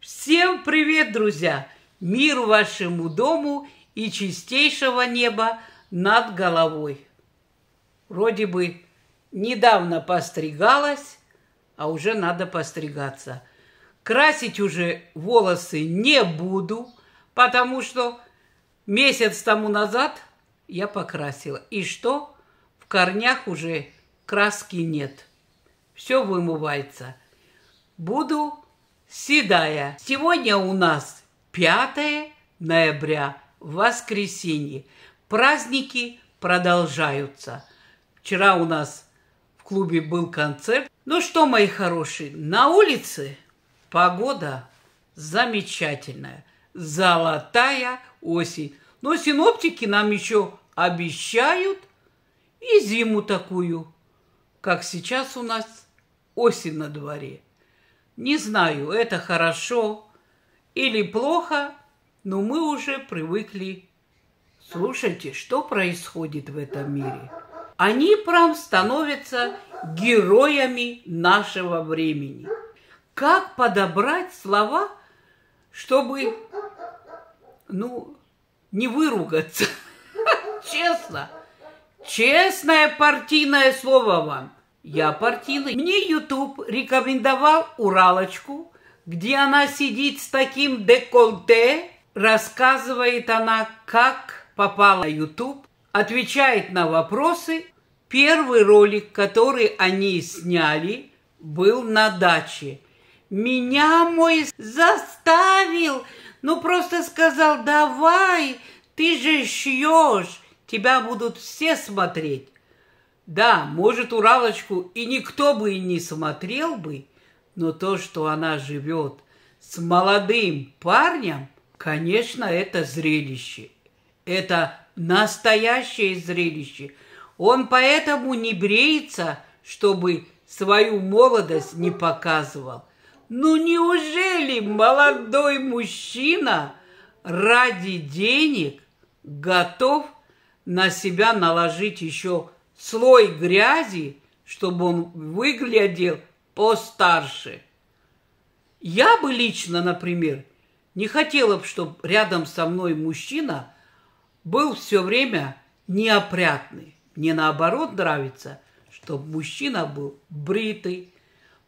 Всем привет, друзья! Мир вашему дому и чистейшего неба над головой. Вроде бы недавно постригалась, а уже надо постригаться. Красить уже волосы не буду, потому что месяц тому назад я покрасила. И что? В корнях уже краски нет. Все вымывается. Буду Седая. Сегодня у нас 5 ноября, воскресенье. Праздники продолжаются. Вчера у нас в клубе был концерт. Ну что, мои хорошие, на улице погода замечательная. Золотая осень. Но синоптики нам еще обещают и зиму такую, как сейчас у нас осень на дворе – не знаю, это хорошо или плохо, но мы уже привыкли. Слушайте, что происходит в этом мире? Они прям становятся героями нашего времени. Как подобрать слова, чтобы, ну, не выругаться? Честно. Честное партийное слово вам – я партийный. Мне YouTube рекомендовал Уралочку, где она сидит с таким декольте. Рассказывает она, как попала на YouTube, отвечает на вопросы. Первый ролик, который они сняли, был на даче. Меня мой заставил, ну просто сказал, давай, ты же шьешь, тебя будут все смотреть. Да, может, Уралочку и никто бы и не смотрел бы, но то, что она живет с молодым парнем, конечно, это зрелище. Это настоящее зрелище. Он поэтому не бреется, чтобы свою молодость не показывал. Ну неужели молодой мужчина ради денег готов на себя наложить еще слой грязи, чтобы он выглядел постарше. Я бы лично, например, не хотела бы, чтобы рядом со мной мужчина был все время неопрятный. Мне наоборот нравится, чтобы мужчина был бритый,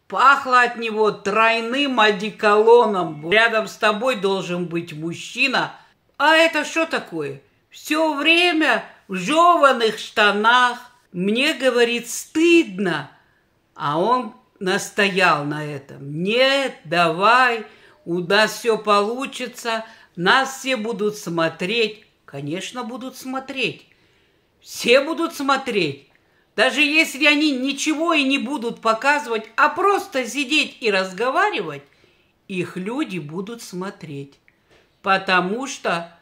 пахло от него тройным одеколоном. Рядом с тобой должен быть мужчина. А это что такое? Все время в жеванных штанах, мне, говорит, стыдно. А он настоял на этом. Нет, давай, у нас все получится, нас все будут смотреть. Конечно, будут смотреть. Все будут смотреть. Даже если они ничего и не будут показывать, а просто сидеть и разговаривать, их люди будут смотреть. Потому что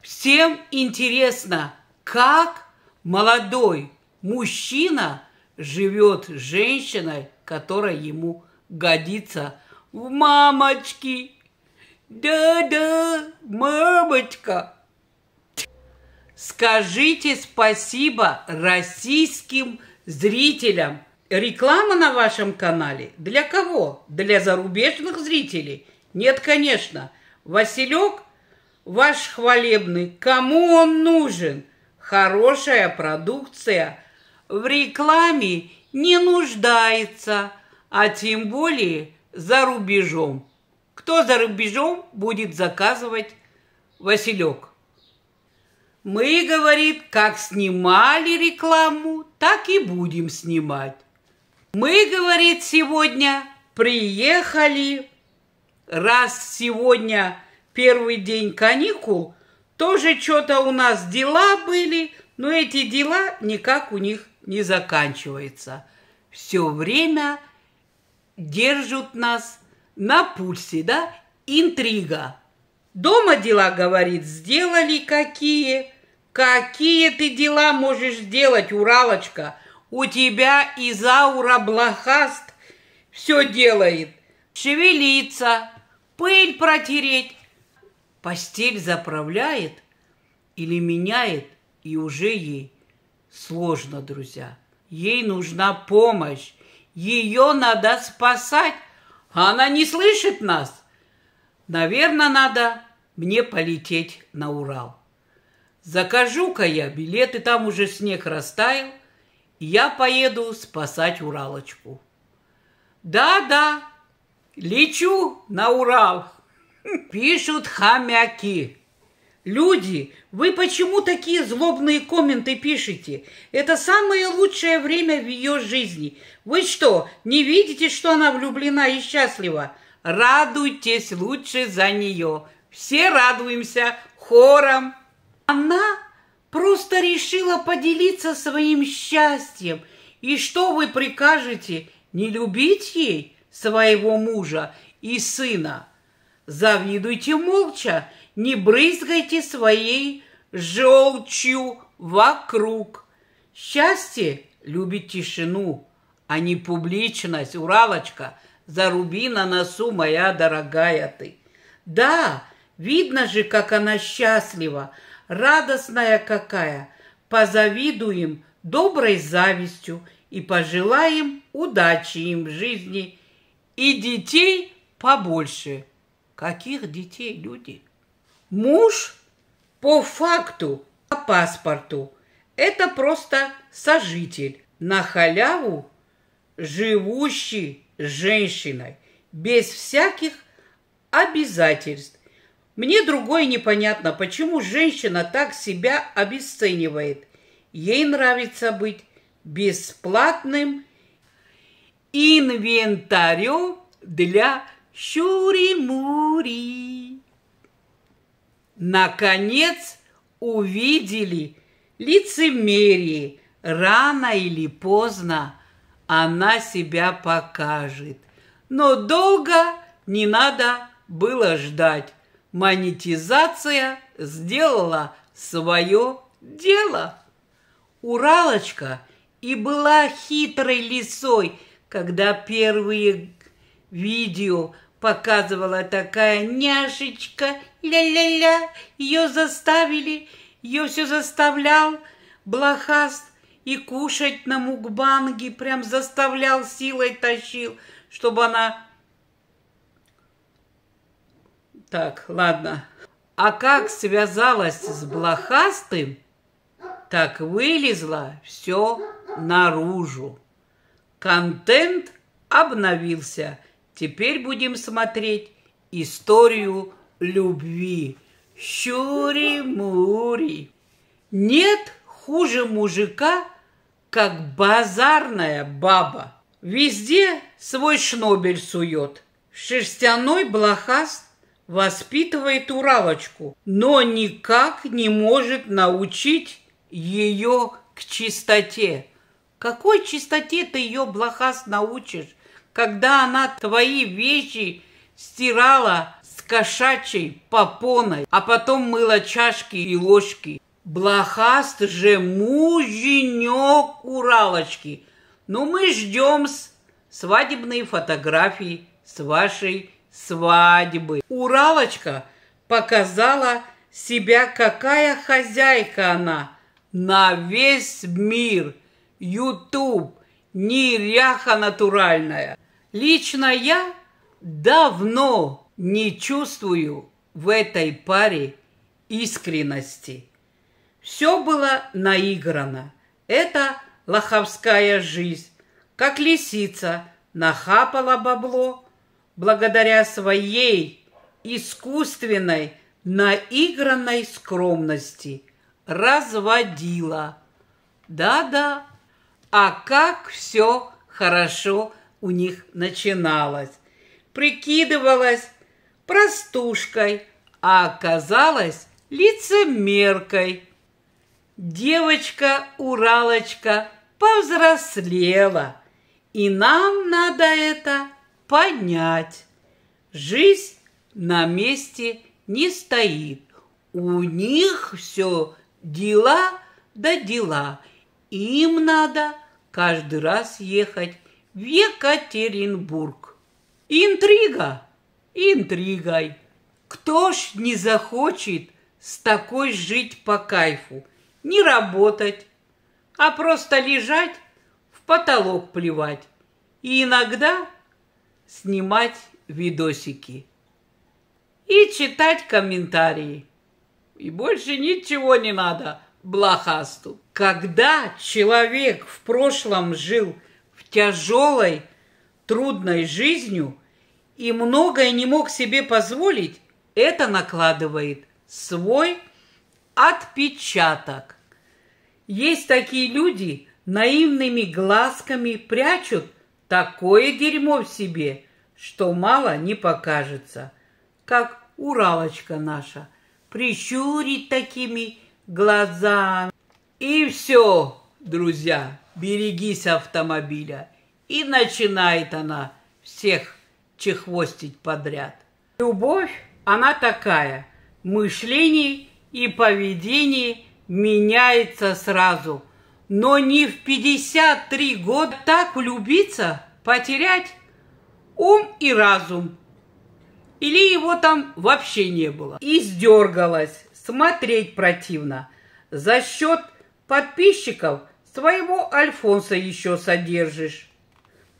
всем интересно, как молодой мужчина живет с женщиной, которая ему годится. в Мамочки! Да-да, мамочка! Скажите спасибо российским зрителям. Реклама на вашем канале для кого? Для зарубежных зрителей? Нет, конечно. Василек, ваш хвалебный, кому он нужен – Хорошая продукция в рекламе не нуждается, а тем более за рубежом. Кто за рубежом будет заказывать Василек? Мы, говорит, как снимали рекламу, так и будем снимать. Мы, говорит, сегодня приехали, раз сегодня первый день каникул – тоже что-то у нас дела были, но эти дела никак у них не заканчиваются. Все время держат нас на пульсе, да, интрига. Дома дела, говорит, сделали какие? Какие ты дела можешь сделать, Уралочка? У тебя Изаура блохаст все делает. Шевелиться, пыль протереть, постель заправляет или меняет, и уже ей сложно, друзья. Ей нужна помощь. Ее надо спасать. А она не слышит нас. Наверное, надо мне полететь на Урал. Закажу-ка я билеты, там уже снег растаял, и я поеду спасать Уралочку. Да-да, лечу на Урал. Пишут хомяки. Люди, вы почему такие злобные комменты пишете? Это самое лучшее время в ее жизни. Вы что, не видите, что она влюблена и счастлива? Радуйтесь лучше за нее. Все радуемся хором. Она просто решила поделиться своим счастьем. И что вы прикажете? Не любить ей своего мужа и сына? Завидуйте молча, не брызгайте своей желчью вокруг. Счастье любит тишину, а не публичность. Уралочка, заруби на носу, моя дорогая ты. Да, видно же, как она счастлива, радостная какая. Позавидуем доброй завистью и пожелаем удачи им в жизни и детей побольше. Каких детей люди? Муж по факту, по паспорту. Это просто сожитель на халяву, живущий с женщиной, без всяких обязательств. Мне другое непонятно, почему женщина так себя обесценивает. Ей нравится быть бесплатным инвентарем для Щури-мури. Наконец увидели лицемерие. Рано или поздно она себя покажет. Но долго не надо было ждать. Монетизация сделала свое дело. Уралочка и была хитрой лисой, когда первые Видео показывала такая няшечка. Ля-ля-ля, ее заставили, ее все заставлял блохаст и кушать на мукбанге прям заставлял, силой тащил, чтобы она... Так, ладно. А как связалась с блохастым, так вылезла все наружу. Контент обновился – Теперь будем смотреть историю любви. Щури-мури. Нет хуже мужика, как базарная баба. Везде свой шнобель сует. Шерстяной блохаст воспитывает уралочку, но никак не может научить ее к чистоте. Какой чистоте ты ее блохаст научишь? когда она твои вещи стирала с кошачьей попоной, а потом мыла чашки и ложки. Блохаст же муженек Уралочки. Ну, мы ждем свадебные фотографии с вашей свадьбы. Уралочка показала себя, какая хозяйка она на весь мир. Ютуб, неряха натуральная. Лично я давно не чувствую в этой паре искренности. Все было наиграно. Это лоховская жизнь. Как лисица нахапала бабло благодаря своей искусственной наигранной скромности. Разводила. Да-да, а как все хорошо у них начиналось. Прикидывалась простушкой, а оказалась лицемеркой. Девочка-уралочка повзрослела, и нам надо это понять. Жизнь на месте не стоит. У них все дела да дела. Им надо каждый раз ехать в Екатеринбург. Интрига интригой. Кто ж не захочет с такой жить по кайфу, не работать, а просто лежать, в потолок плевать и иногда снимать видосики и читать комментарии. И больше ничего не надо блохасту. Когда человек в прошлом жил в тяжелой, трудной жизнью и многое не мог себе позволить, это накладывает свой отпечаток. Есть такие люди, наивными глазками прячут такое дерьмо в себе, что мало не покажется, как Уралочка наша, прищурит такими глазами. И все, друзья, берегись автомобиля. И начинает она всех чехвостить подряд. Любовь, она такая, мышление и поведение меняется сразу. Но не в 53 года так влюбиться, потерять ум и разум. Или его там вообще не было. И сдергалась, смотреть противно. За счет подписчиков – Своего Альфонса еще содержишь.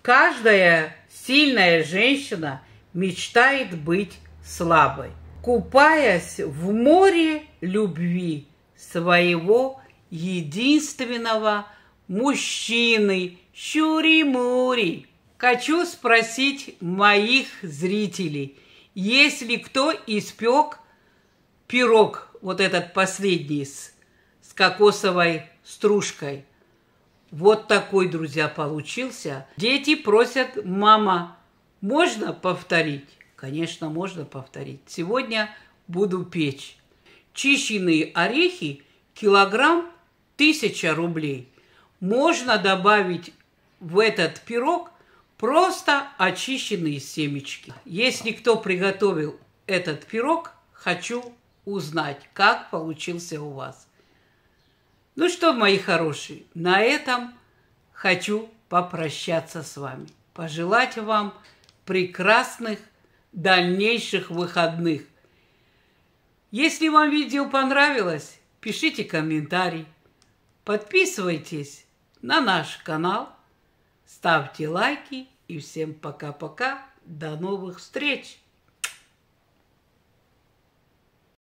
Каждая сильная женщина мечтает быть слабой, купаясь в море любви своего единственного мужчины Щури-Мури. Хочу спросить моих зрителей, есть ли кто испек пирог, вот этот последний с кокосовой стружкой – вот такой, друзья, получился. Дети просят, мама, можно повторить? Конечно, можно повторить. Сегодня буду печь. Чищенные орехи килограмм 1000 рублей. Можно добавить в этот пирог просто очищенные семечки. Если кто приготовил этот пирог, хочу узнать, как получился у вас. Ну что, мои хорошие, на этом хочу попрощаться с вами. Пожелать вам прекрасных дальнейших выходных. Если вам видео понравилось, пишите комментарий, подписывайтесь на наш канал, ставьте лайки и всем пока-пока. До новых встреч!